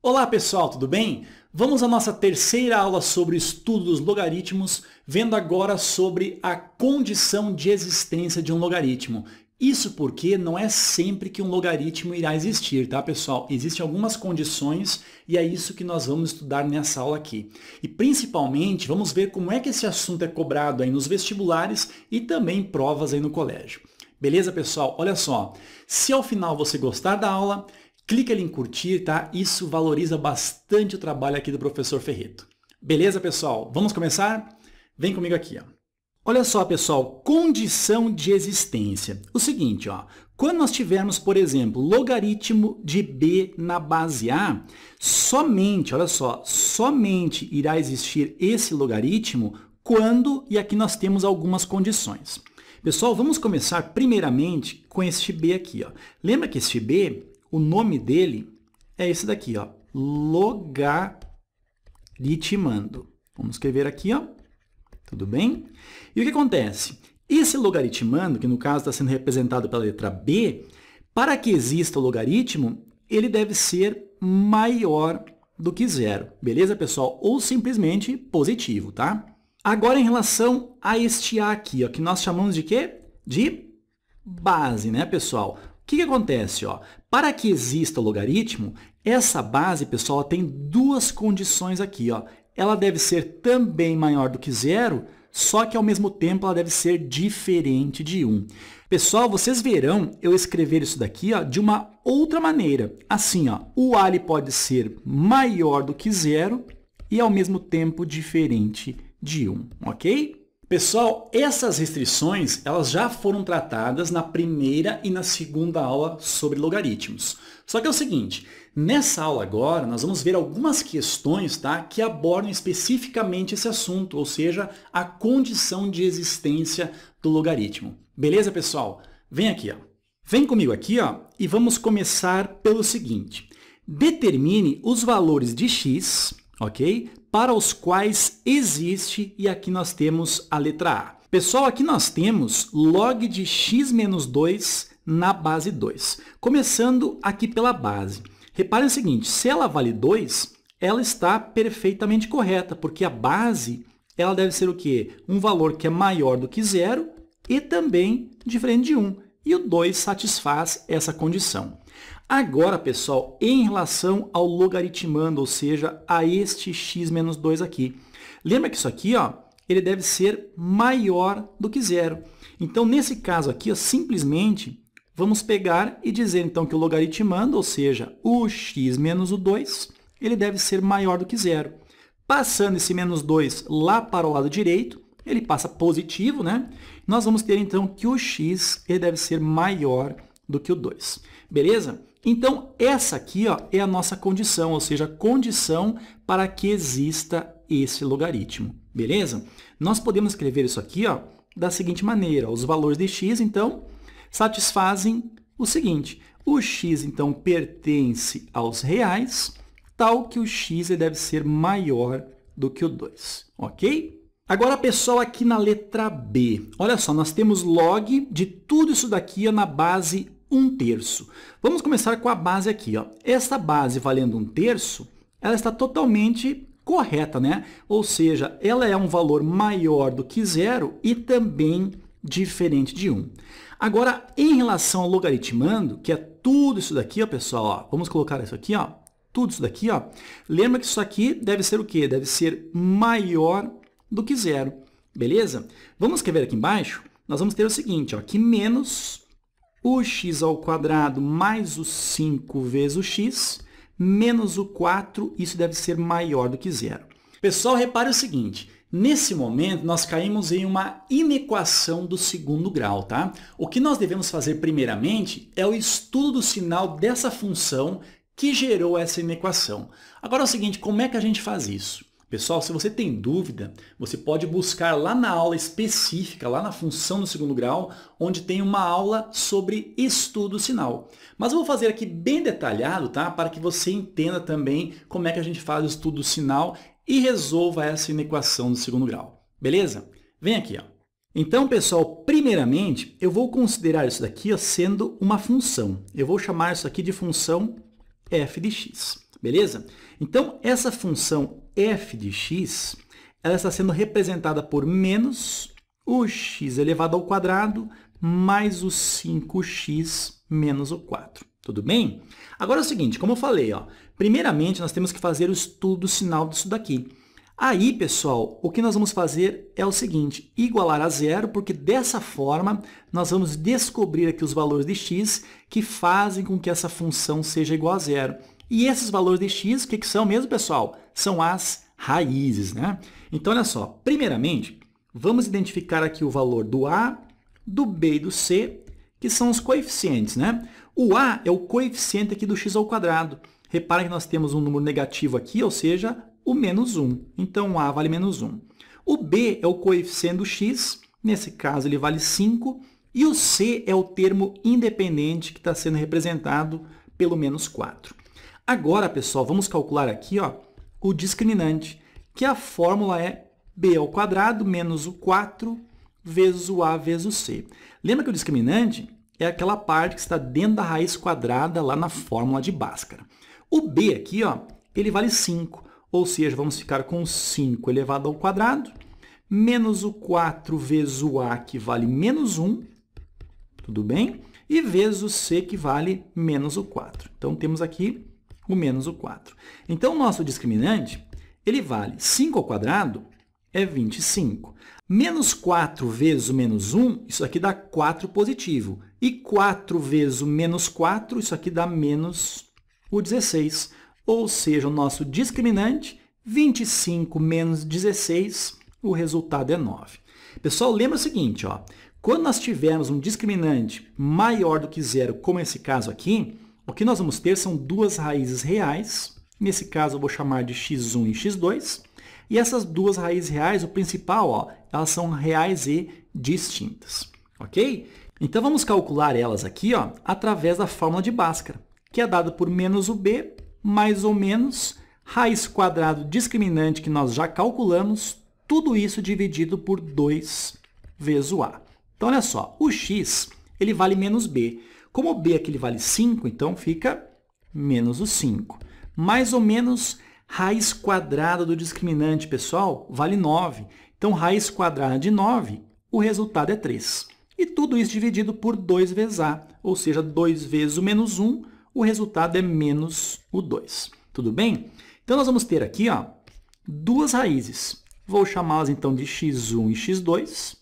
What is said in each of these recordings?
Olá pessoal, tudo bem? Vamos à nossa terceira aula sobre o estudo dos logaritmos, vendo agora sobre a condição de existência de um logaritmo. Isso porque não é sempre que um logaritmo irá existir, tá pessoal? Existem algumas condições e é isso que nós vamos estudar nessa aula aqui. E principalmente vamos ver como é que esse assunto é cobrado aí nos vestibulares e também provas aí no colégio. Beleza, pessoal? Olha só, se ao final você gostar da aula, Clica ali em curtir, tá? Isso valoriza bastante o trabalho aqui do professor Ferreto. Beleza, pessoal? Vamos começar? Vem comigo aqui, ó. Olha só, pessoal, condição de existência. O seguinte, ó, quando nós tivermos, por exemplo, logaritmo de b na base a, somente, olha só, somente irá existir esse logaritmo quando, e aqui nós temos algumas condições. Pessoal, vamos começar primeiramente com este b aqui. Ó. Lembra que este b o nome dele é esse daqui, ó, logaritmando. Vamos escrever aqui, ó. Tudo bem? E o que acontece? Esse logaritmando, que no caso está sendo representado pela letra B, para que exista o logaritmo, ele deve ser maior do que zero. Beleza, pessoal? Ou simplesmente positivo, tá? Agora, em relação a este A aqui, ó, que nós chamamos de quê? De base, né, pessoal? que, que acontece? Ó? Para que exista o logaritmo, essa base, pessoal, tem duas condições aqui. Ó. Ela deve ser também maior do que zero, só que ao mesmo tempo ela deve ser diferente de 1. Pessoal, vocês verão eu escrever isso daqui ó, de uma outra maneira. Assim, ó, o A pode ser maior do que zero e ao mesmo tempo diferente de 1, ok? Pessoal, essas restrições elas já foram tratadas na primeira e na segunda aula sobre logaritmos. Só que é o seguinte, nessa aula agora nós vamos ver algumas questões tá, que abordam especificamente esse assunto, ou seja, a condição de existência do logaritmo. Beleza, pessoal? Vem aqui, ó. Vem comigo aqui ó, e vamos começar pelo seguinte. Determine os valores de x ok? Para os quais existe, e aqui nós temos a letra A. Pessoal, aqui nós temos log de x menos 2 na base 2. Começando aqui pela base. Reparem o seguinte, se ela vale 2, ela está perfeitamente correta, porque a base ela deve ser o quê? Um valor que é maior do que zero e também diferente de 1. E o 2 satisfaz essa condição. Agora, pessoal, em relação ao logaritmando, ou seja, a este x menos 2 aqui. Lembra que isso aqui ó, ele deve ser maior do que zero. Então, nesse caso aqui, ó, simplesmente, vamos pegar e dizer então que o logaritmando, ou seja, o x menos o 2, ele deve ser maior do que zero. Passando esse menos 2 lá para o lado direito, ele passa positivo, né? Nós vamos ter então que o x ele deve ser maior do que o 2. Beleza? Então, essa aqui ó, é a nossa condição, ou seja, a condição para que exista esse logaritmo. Beleza? Nós podemos escrever isso aqui ó, da seguinte maneira. Os valores de x, então, satisfazem o seguinte. O x, então, pertence aos reais, tal que o x deve ser maior do que o 2, ok? Agora, pessoal, aqui na letra B. Olha só, nós temos log de tudo isso daqui na base um terço. Vamos começar com a base aqui. Ó. Essa base valendo um terço, ela está totalmente correta, né? Ou seja, ela é um valor maior do que zero e também diferente de 1. Um. Agora, em relação ao logaritmando, que é tudo isso daqui, ó, pessoal, ó, vamos colocar isso aqui, ó, tudo isso daqui, ó, lembra que isso aqui deve ser o quê? Deve ser maior do que zero, beleza? Vamos escrever aqui embaixo, nós vamos ter o seguinte, ó, que menos o x ao quadrado mais o 5 vezes o x, menos o 4, isso deve ser maior do que zero. Pessoal, repare o seguinte, nesse momento nós caímos em uma inequação do segundo grau, tá? O que nós devemos fazer primeiramente é o estudo do sinal dessa função que gerou essa inequação. Agora é o seguinte, como é que a gente faz isso? Pessoal, se você tem dúvida, você pode buscar lá na aula específica, lá na função do segundo grau, onde tem uma aula sobre estudo sinal. Mas eu vou fazer aqui bem detalhado, tá? Para que você entenda também como é que a gente faz o estudo sinal e resolva essa inequação do segundo grau. Beleza? Vem aqui, ó. Então, pessoal, primeiramente, eu vou considerar isso daqui ó, sendo uma função. Eu vou chamar isso aqui de função f de x, beleza? Então, essa função f de x ela está sendo representada por menos o x elevado ao quadrado mais o 5x menos o 4. Tudo bem? Agora é o seguinte, como eu falei, ó, primeiramente nós temos que fazer o estudo do sinal disso daqui. Aí, pessoal, o que nós vamos fazer é o seguinte, igualar a zero, porque dessa forma nós vamos descobrir aqui os valores de x que fazem com que essa função seja igual a zero. E esses valores de x, o que, que são mesmo, pessoal? São as raízes, né? Então, olha só, primeiramente, vamos identificar aqui o valor do a, do b e do c, que são os coeficientes, né? O a é o coeficiente aqui do x ao quadrado. Reparem que nós temos um número negativo aqui, ou seja, o menos 1. Então, a vale menos 1. O b é o coeficiente do x, nesse caso ele vale 5, e o c é o termo independente que está sendo representado pelo menos 4. Agora, pessoal, vamos calcular aqui ó, o discriminante, que a fórmula é b ao quadrado menos o 4 vezes o a vezes o c. Lembra que o discriminante é aquela parte que está dentro da raiz quadrada lá na fórmula de Bhaskara. O b aqui ó, ele vale 5, ou seja, vamos ficar com 5 elevado ao quadrado, menos o 4 vezes o a, que vale menos 1, tudo bem? E vezes o c, que vale menos o 4. Então, temos aqui o menos o 4. Então, o nosso discriminante ele vale 5 ao quadrado é 25. Menos 4 vezes o menos 1, isso aqui dá 4 positivo. E 4 vezes o menos 4, isso aqui dá menos o 16. Ou seja, o nosso discriminante, 25 menos 16, o resultado é 9. Pessoal, lembra o seguinte, ó, quando nós tivermos um discriminante maior do que zero, como esse caso aqui, o que nós vamos ter são duas raízes reais, nesse caso eu vou chamar de x1 e x2, e essas duas raízes reais, o principal, ó, elas são reais e distintas, ok? Então vamos calcular elas aqui ó, através da fórmula de Bhaskara, que é dada por menos o b mais ou menos raiz quadrada discriminante que nós já calculamos, tudo isso dividido por 2 vezes o a. Então olha só, o x ele vale menos b. Como o B aquele vale 5, então fica menos o 5. Mais ou menos raiz quadrada do discriminante, pessoal, vale 9. Então, raiz quadrada de 9, o resultado é 3. E tudo isso dividido por 2 vezes A, ou seja, 2 vezes o menos 1, o resultado é menos o 2. Tudo bem? Então, nós vamos ter aqui ó, duas raízes. Vou chamá-las, então, de x1 e x2,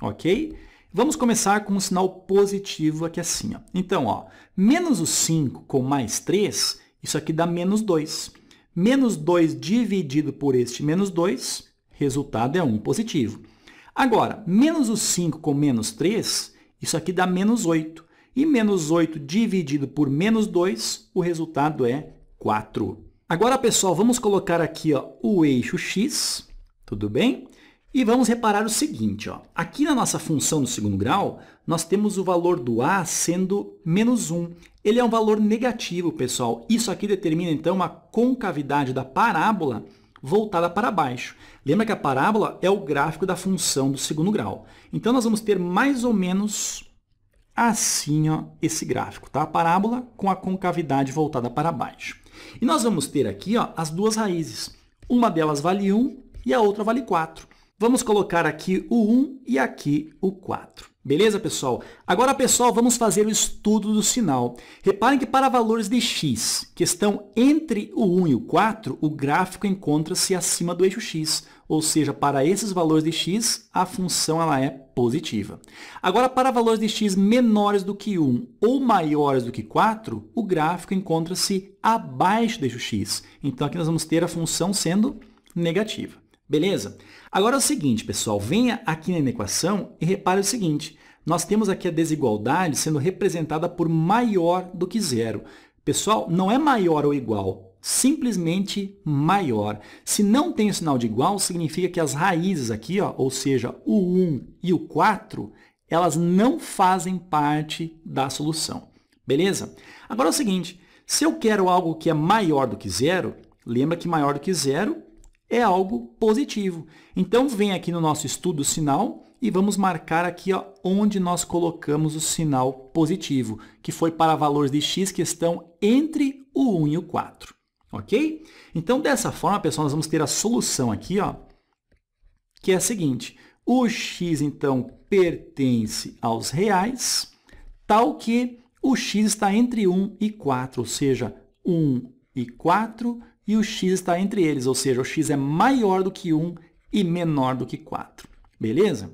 ok? ok? Vamos começar com um sinal positivo aqui assim. Ó. Então, ó, menos o 5 com mais 3, isso aqui dá menos 2. Menos 2 dividido por este menos 2, resultado é 1 positivo. Agora, menos o 5 com menos 3, isso aqui dá menos 8. E menos 8 dividido por menos 2, o resultado é 4. Agora, pessoal, vamos colocar aqui ó, o eixo x, tudo bem? E vamos reparar o seguinte, ó. aqui na nossa função do segundo grau, nós temos o valor do a sendo menos 1. Ele é um valor negativo, pessoal. Isso aqui determina, então, a concavidade da parábola voltada para baixo. Lembra que a parábola é o gráfico da função do segundo grau. Então, nós vamos ter mais ou menos assim ó, esse gráfico, tá? a parábola com a concavidade voltada para baixo. E nós vamos ter aqui ó, as duas raízes. Uma delas vale 1 e a outra vale 4. Vamos colocar aqui o 1 e aqui o 4. Beleza, pessoal? Agora, pessoal, vamos fazer o estudo do sinal. Reparem que para valores de x, que estão entre o 1 e o 4, o gráfico encontra-se acima do eixo x, ou seja, para esses valores de x, a função ela é positiva. Agora, para valores de x menores do que 1 ou maiores do que 4, o gráfico encontra-se abaixo do eixo x. Então, aqui nós vamos ter a função sendo negativa. Beleza? Agora é o seguinte, pessoal, venha aqui na equação e repare o seguinte, nós temos aqui a desigualdade sendo representada por maior do que zero. Pessoal, não é maior ou igual, simplesmente maior. Se não tem o sinal de igual, significa que as raízes aqui, ó, ou seja, o 1 e o 4, elas não fazem parte da solução. Beleza? Agora é o seguinte, se eu quero algo que é maior do que zero, lembra que maior do que zero é algo positivo. Então vem aqui no nosso estudo sinal e vamos marcar aqui ó, onde nós colocamos o sinal positivo, que foi para valores de x que estão entre o 1 e o 4. Ok? Então, dessa forma, pessoal, nós vamos ter a solução aqui, ó, que é a seguinte. O x, então, pertence aos reais, tal que o x está entre 1 e 4, ou seja, 1 e 4 e o x está entre eles, ou seja, o x é maior do que 1 e menor do que 4. Beleza?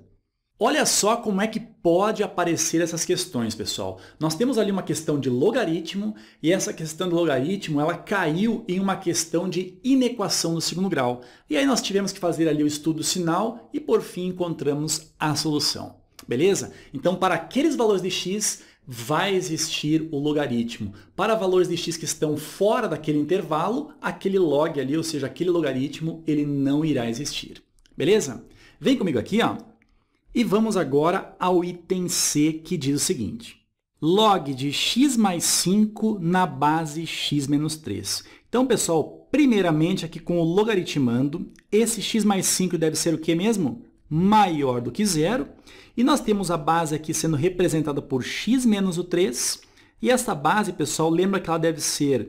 Olha só como é que pode aparecer essas questões, pessoal. Nós temos ali uma questão de logaritmo e essa questão do logaritmo ela caiu em uma questão de inequação do segundo grau. E aí nós tivemos que fazer ali o estudo do sinal e por fim encontramos a solução. Beleza? Então, para aqueles valores de x, vai existir o logaritmo. Para valores de x que estão fora daquele intervalo, aquele log ali, ou seja, aquele logaritmo, ele não irá existir. Beleza? Vem comigo aqui, ó. E vamos agora ao item C, que diz o seguinte. Log de x mais 5 na base x menos 3. Então, pessoal, primeiramente aqui com o logaritmando, esse x mais 5 deve ser o que mesmo? Maior do que zero. E nós temos a base aqui sendo representada por x menos o 3. E essa base, pessoal, lembra que ela deve ser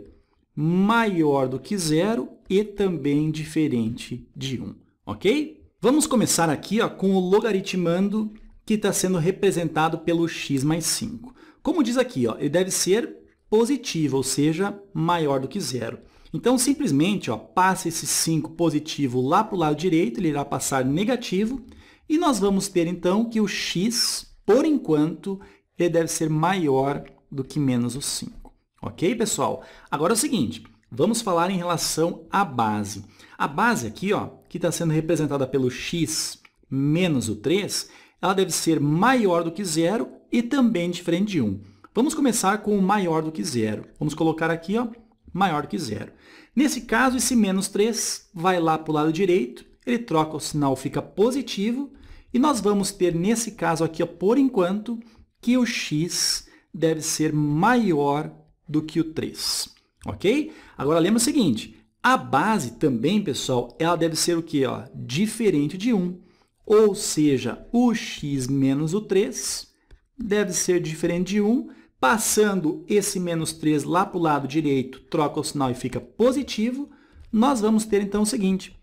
maior do que zero e também diferente de 1, ok? Vamos começar aqui ó, com o logaritmando que está sendo representado pelo x mais 5. Como diz aqui, ó, ele deve ser positivo, ou seja, maior do que zero. Então, simplesmente, ó, passa esse 5 positivo lá para o lado direito, ele irá passar negativo, e nós vamos ter então que o x, por enquanto, ele deve ser maior do que menos o 5. Ok, pessoal? Agora é o seguinte, vamos falar em relação à base. A base aqui, ó, que está sendo representada pelo x menos o 3, ela deve ser maior do que zero e também diferente de 1. Vamos começar com o maior do que zero. Vamos colocar aqui, ó, maior do que zero. Nesse caso, esse menos 3 vai lá para o lado direito, ele troca o sinal, fica positivo, e nós vamos ter, nesse caso aqui, por enquanto, que o x deve ser maior do que o 3. Ok? Agora, lembra o seguinte, a base também, pessoal, ela deve ser o quê? Ó, diferente de 1. Ou seja, o x menos o 3 deve ser diferente de 1. Passando esse menos 3 lá para o lado direito, troca o sinal e fica positivo. Nós vamos ter, então, o seguinte,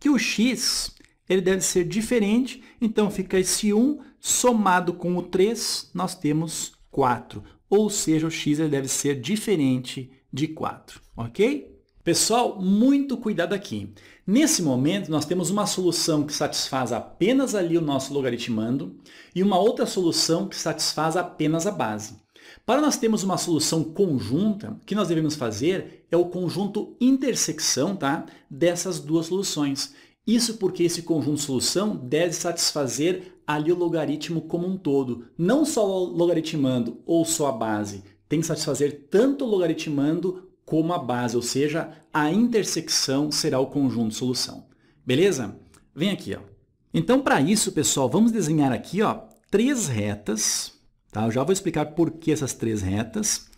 que o x ele deve ser diferente, então fica esse 1 somado com o 3, nós temos 4. Ou seja, o x ele deve ser diferente de 4, ok? Pessoal, muito cuidado aqui. Nesse momento, nós temos uma solução que satisfaz apenas ali o nosso logaritmando e uma outra solução que satisfaz apenas a base. Para nós termos uma solução conjunta, o que nós devemos fazer é o conjunto intersecção tá, dessas duas soluções. Isso porque esse conjunto de solução deve satisfazer ali o logaritmo como um todo, não só logaritmando ou só a base, tem que satisfazer tanto o logaritmando como a base, ou seja, a intersecção será o conjunto de solução. Beleza? Vem aqui. Ó. Então, para isso, pessoal, vamos desenhar aqui ó, três retas. Tá? Eu já vou explicar por que essas três retas.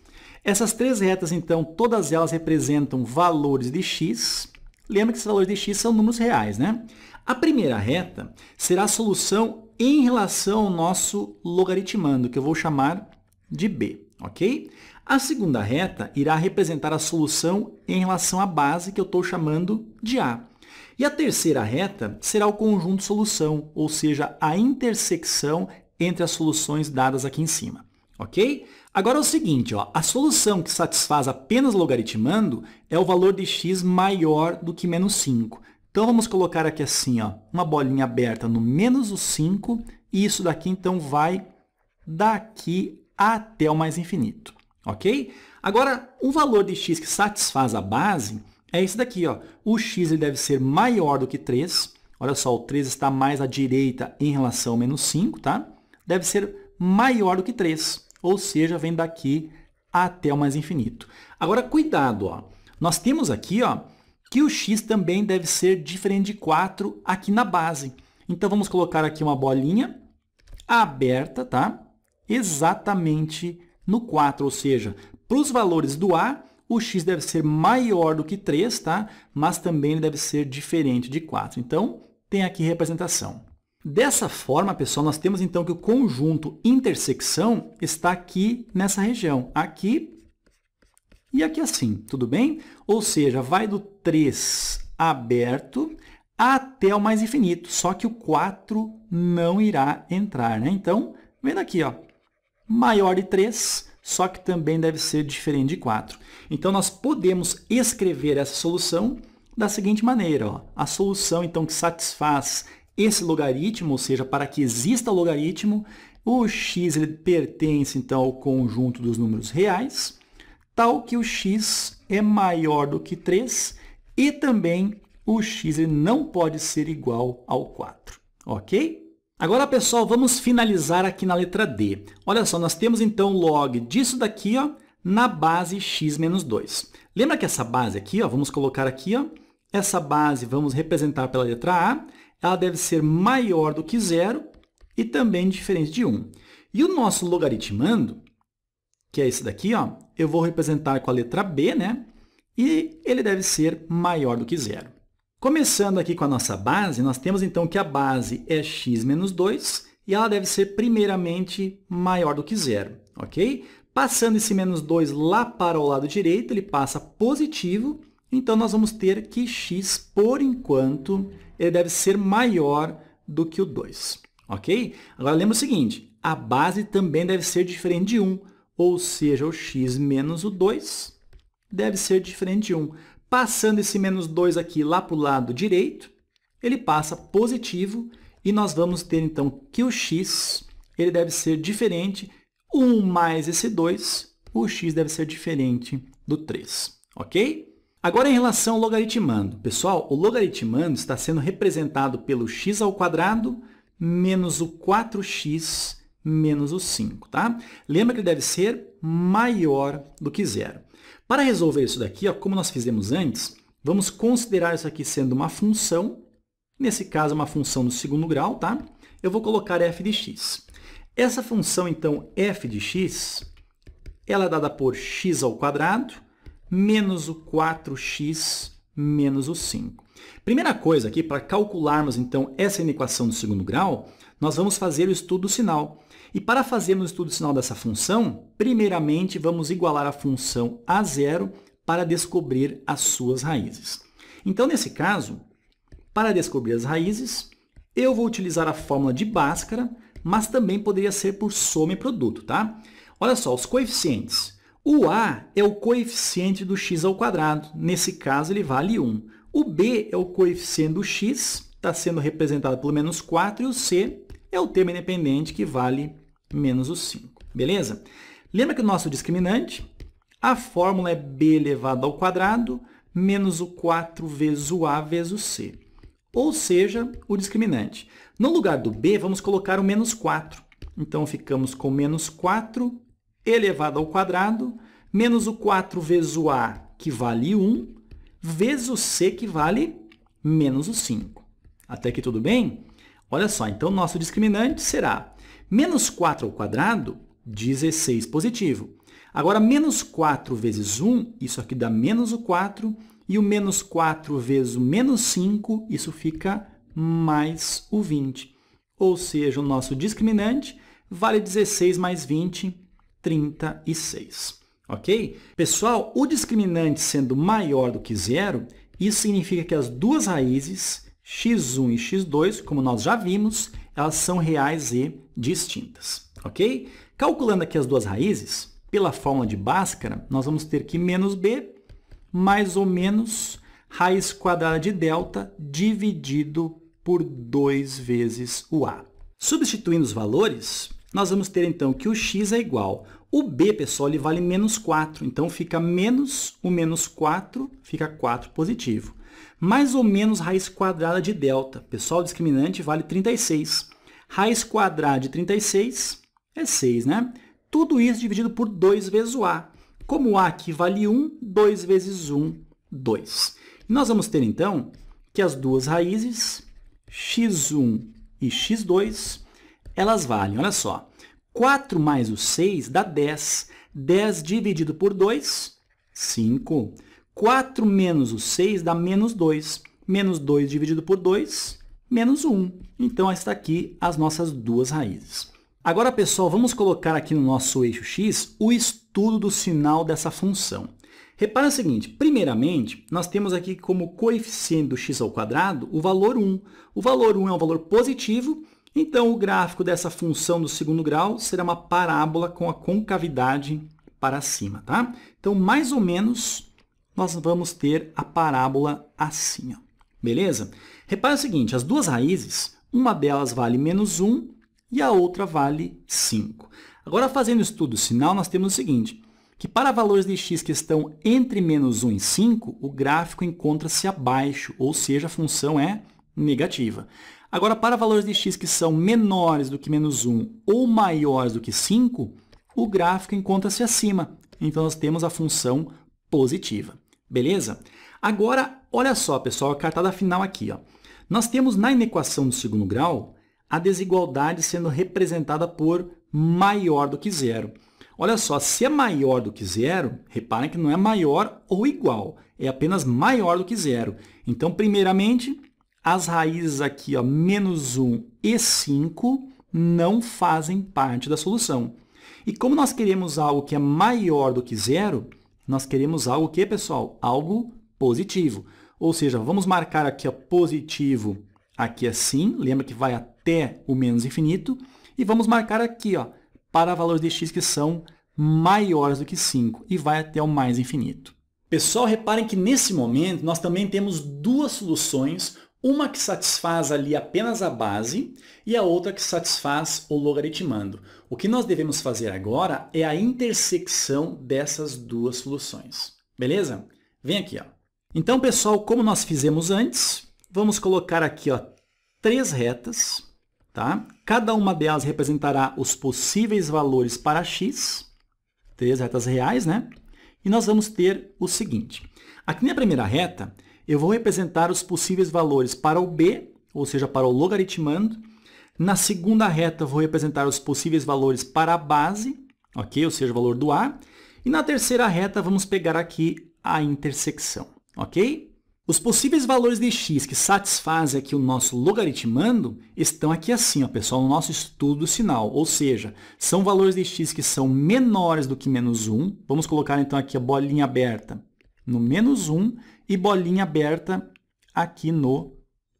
Essas três retas, então, todas elas representam valores de x Lembra que esses valores de x são números reais, né? A primeira reta será a solução em relação ao nosso logaritmando, que eu vou chamar de b, ok? A segunda reta irá representar a solução em relação à base, que eu estou chamando de a. E a terceira reta será o conjunto solução, ou seja, a intersecção entre as soluções dadas aqui em cima, ok? Agora é o seguinte, ó, a solução que satisfaz apenas logaritmando é o valor de x maior do que menos 5. Então, vamos colocar aqui assim, ó, uma bolinha aberta no menos o 5, e isso daqui, então, vai daqui até o mais infinito, ok? Agora, um valor de x que satisfaz a base é esse daqui. Ó. O x ele deve ser maior do que 3. Olha só, o 3 está mais à direita em relação ao menos 5, tá? Deve ser maior do que 3 ou seja, vem daqui até o mais infinito. Agora, cuidado, ó. nós temos aqui ó, que o x também deve ser diferente de 4 aqui na base. Então, vamos colocar aqui uma bolinha aberta, tá? exatamente no 4, ou seja, para os valores do a, o x deve ser maior do que 3, tá? mas também deve ser diferente de 4. Então, tem aqui representação. Dessa forma, pessoal, nós temos então que o conjunto intersecção está aqui nessa região, aqui e aqui assim, tudo bem? Ou seja, vai do 3 aberto até o mais infinito, só que o 4 não irá entrar, né? Então, vendo aqui, ó, maior de 3, só que também deve ser diferente de 4. Então, nós podemos escrever essa solução da seguinte maneira, ó, a solução então que satisfaz esse logaritmo, ou seja, para que exista o logaritmo, o x ele pertence então ao conjunto dos números reais, tal que o x é maior do que 3 e também o x ele não pode ser igual ao 4, ok? Agora, pessoal, vamos finalizar aqui na letra D. Olha só, nós temos então log disso daqui ó, na base x menos 2. Lembra que essa base aqui, ó, vamos colocar aqui, ó, essa base vamos representar pela letra A ela deve ser maior do que zero e também diferente de 1. E o nosso logaritmando, que é esse daqui, ó, eu vou representar com a letra B, né? E ele deve ser maior do que zero. Começando aqui com a nossa base, nós temos então que a base é x menos 2 e ela deve ser primeiramente maior do que zero, ok? Passando esse menos 2 lá para o lado direito, ele passa positivo, então nós vamos ter que x, por enquanto, ele deve ser maior do que o 2. Ok? Agora lembra o seguinte, a base também deve ser diferente de 1, ou seja, o x menos o 2 deve ser diferente de 1. Passando esse menos 2 aqui lá para o lado direito, ele passa positivo e nós vamos ter então que o x ele deve ser diferente, 1 mais esse 2, o x deve ser diferente do 3, ok? Agora em relação ao logaritmando. Pessoal, o logaritmando está sendo representado pelo x ao quadrado menos o 4x menos o 5, tá? Lembra que ele deve ser maior do que zero. Para resolver isso daqui, ó, como nós fizemos antes, vamos considerar isso aqui sendo uma função, nesse caso é uma função do segundo grau, tá? Eu vou colocar f de x. Essa função, então, f de x, ela é dada por x ao quadrado menos o 4x menos o 5. Primeira coisa aqui, para calcularmos então essa inequação do segundo grau, nós vamos fazer o estudo do sinal. E para fazermos o estudo do sinal dessa função, primeiramente vamos igualar a função a zero para descobrir as suas raízes. Então, nesse caso, para descobrir as raízes, eu vou utilizar a fórmula de Bhaskara, mas também poderia ser por soma e produto, tá? Olha só, os coeficientes. O A é o coeficiente do x ao quadrado, nesse caso ele vale 1. O B é o coeficiente do x, está sendo representado pelo menos 4, e o C é o termo independente que vale menos o 5. Beleza? Lembra que o nosso discriminante, a fórmula é b elevado ao quadrado menos o 4 vezes o a vezes o c, ou seja, o discriminante. No lugar do b, vamos colocar o menos 4. Então, ficamos com menos 4 elevado ao quadrado, menos o 4 vezes o A, que vale 1, vezes o C, que vale menos o 5. Até aqui tudo bem? Olha só, então nosso discriminante será menos 4 ao quadrado, 16 positivo. Agora, menos 4 vezes 1, isso aqui dá menos o 4, e o menos 4 vezes o menos 5, isso fica mais o 20. Ou seja, o nosso discriminante vale 16 mais 20, 36. Ok? Pessoal, o discriminante sendo maior do que zero, isso significa que as duas raízes, x1 e x2, como nós já vimos, elas são reais e distintas. Ok? Calculando aqui as duas raízes, pela fórmula de Bhaskara, nós vamos ter que menos b mais ou menos raiz quadrada de delta dividido por 2 vezes o a. Substituindo os valores, nós vamos ter então que o x é igual. O b, pessoal, ele vale menos 4, então fica menos o menos 4, fica 4 positivo. Mais ou menos raiz quadrada de delta. Pessoal, o discriminante vale 36. Raiz quadrada de 36 é 6, né? Tudo isso dividido por 2 vezes o a. Como o a aqui vale 1, 2 vezes 1, 2. E nós vamos ter, então, que as duas raízes, x1 e x2, elas valem, olha só, 4 mais o 6 dá 10. 10 dividido por 2, 5. 4 menos o 6 dá menos 2. Menos 2 dividido por 2, menos 1. Então, está aqui as nossas duas raízes. Agora, pessoal, vamos colocar aqui no nosso eixo x o estudo do sinal dessa função. Repara o seguinte, primeiramente, nós temos aqui como coeficiente do x ao quadrado o valor 1. O valor 1 é um valor positivo então, o gráfico dessa função do segundo grau será uma parábola com a concavidade para cima. Tá? Então, mais ou menos, nós vamos ter a parábola assim. Ó. Beleza? Repare o seguinte, as duas raízes, uma delas vale menos 1 e a outra vale 5. Agora, fazendo o estudo sinal, nós temos o seguinte, que para valores de x que estão entre menos 1 e 5, o gráfico encontra-se abaixo, ou seja, a função é negativa. Agora, para valores de x que são menores do que menos 1 ou maiores do que 5, o gráfico encontra-se acima. Então, nós temos a função positiva. Beleza? Agora, olha só, pessoal, a cartada final aqui. Ó. Nós temos na inequação do segundo grau a desigualdade sendo representada por maior do que zero. Olha só, se é maior do que zero, reparem que não é maior ou igual, é apenas maior do que zero. Então, primeiramente, as raízes aqui, ó, menos 1 e 5, não fazem parte da solução. E como nós queremos algo que é maior do que zero, nós queremos algo que, pessoal? Algo positivo. Ou seja, vamos marcar aqui ó, positivo aqui assim, lembra que vai até o menos infinito, e vamos marcar aqui ó, para valores de x que são maiores do que 5 e vai até o mais infinito. Pessoal, reparem que nesse momento nós também temos duas soluções uma que satisfaz ali apenas a base e a outra que satisfaz o logaritmando. O que nós devemos fazer agora é a intersecção dessas duas soluções. Beleza? Vem aqui. Ó. Então, pessoal, como nós fizemos antes, vamos colocar aqui ó, três retas. Tá? Cada uma delas representará os possíveis valores para x, três retas reais, né? E nós vamos ter o seguinte. Aqui na primeira reta, eu vou representar os possíveis valores para o b, ou seja, para o logaritmando. Na segunda reta, vou representar os possíveis valores para a base, ok? ou seja, o valor do a. E na terceira reta, vamos pegar aqui a intersecção. ok? Os possíveis valores de x que satisfazem aqui o nosso logaritmando estão aqui assim, ó, pessoal, no nosso estudo do sinal. Ou seja, são valores de x que são menores do que menos 1. Vamos colocar então aqui a bolinha aberta no menos 1 e bolinha aberta aqui no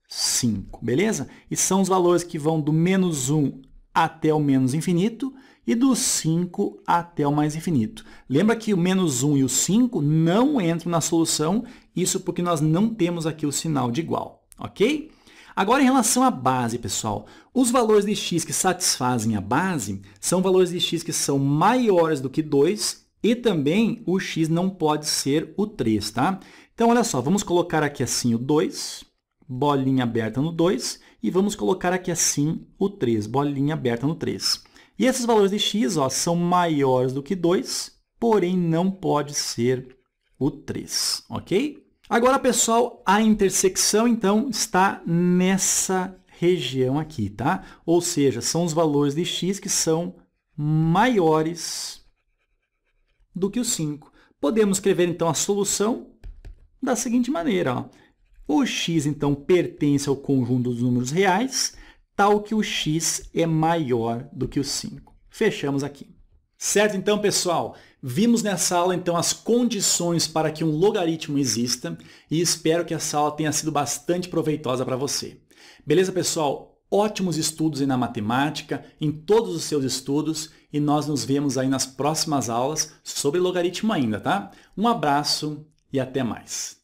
5, beleza? E são os valores que vão do menos 1 até o menos infinito e do 5 até o mais infinito. Lembra que o menos 1 e o 5 não entram na solução, isso porque nós não temos aqui o sinal de igual, ok? Agora, em relação à base, pessoal, os valores de x que satisfazem a base são valores de x que são maiores do que 2 e também o x não pode ser o 3, tá? Então, olha só, vamos colocar aqui assim o 2, bolinha aberta no 2, e vamos colocar aqui assim o 3, bolinha aberta no 3. E esses valores de x ó, são maiores do que 2, porém não pode ser o 3, ok? Agora, pessoal, a intersecção, então, está nessa região aqui, tá? Ou seja, são os valores de x que são maiores do que o 5. Podemos escrever, então, a solução da seguinte maneira. Ó. O x, então, pertence ao conjunto dos números reais, tal que o x é maior do que o 5. Fechamos aqui. Certo, então, pessoal? Vimos nessa aula, então, as condições para que um logaritmo exista e espero que essa aula tenha sido bastante proveitosa para você. Beleza, pessoal? Ótimos estudos aí na matemática, em todos os seus estudos e nós nos vemos aí nas próximas aulas sobre logaritmo ainda, tá? Um abraço e até mais.